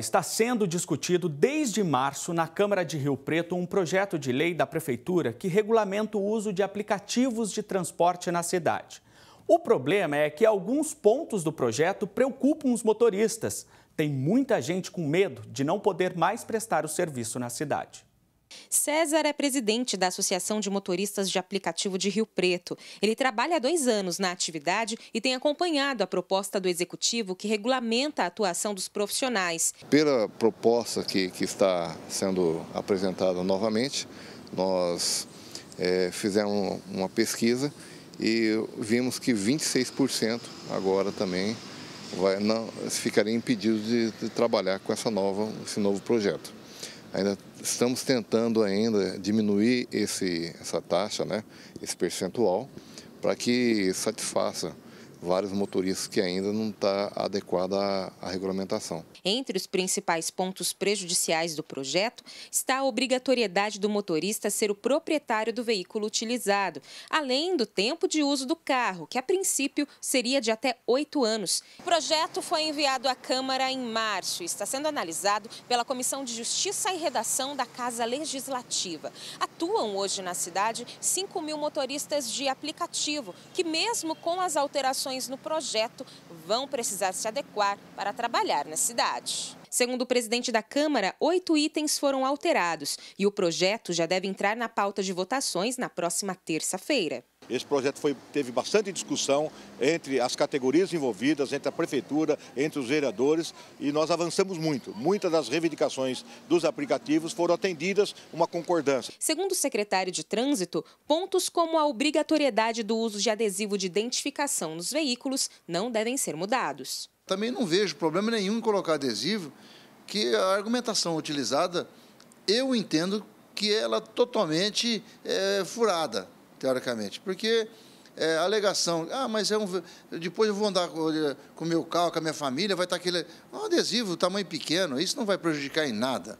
Está sendo discutido desde março na Câmara de Rio Preto um projeto de lei da Prefeitura que regulamenta o uso de aplicativos de transporte na cidade. O problema é que alguns pontos do projeto preocupam os motoristas. Tem muita gente com medo de não poder mais prestar o serviço na cidade. César é presidente da Associação de Motoristas de Aplicativo de Rio Preto. Ele trabalha há dois anos na atividade e tem acompanhado a proposta do executivo que regulamenta a atuação dos profissionais. Pela proposta que, que está sendo apresentada novamente, nós é, fizemos uma pesquisa e vimos que 26% agora também vai, não, ficaria impedido de, de trabalhar com essa nova, esse novo projeto. Ainda estamos tentando ainda diminuir esse, essa taxa, né, esse percentual, para que satisfaça vários motoristas que ainda não está adequada à, à regulamentação. Entre os principais pontos prejudiciais do projeto está a obrigatoriedade do motorista ser o proprietário do veículo utilizado, além do tempo de uso do carro, que a princípio seria de até oito anos. O projeto foi enviado à Câmara em março e está sendo analisado pela Comissão de Justiça e Redação da Casa Legislativa. Atuam hoje na cidade 5 mil motoristas de aplicativo, que mesmo com as alterações alterações no projeto vão precisar se adequar para trabalhar na cidade. Segundo o presidente da Câmara, oito itens foram alterados e o projeto já deve entrar na pauta de votações na próxima terça-feira. Esse projeto foi, teve bastante discussão entre as categorias envolvidas, entre a prefeitura, entre os vereadores e nós avançamos muito. Muitas das reivindicações dos aplicativos foram atendidas, uma concordância. Segundo o secretário de Trânsito, pontos como a obrigatoriedade do uso de adesivo de identificação nos veículos não devem ser mudados também não vejo problema nenhum em colocar adesivo, que a argumentação utilizada, eu entendo que ela totalmente é furada, teoricamente, porque é, a alegação, ah, mas é um, depois eu vou andar é, com o meu carro, com a minha família, vai estar aquele um adesivo, tamanho pequeno, isso não vai prejudicar em nada.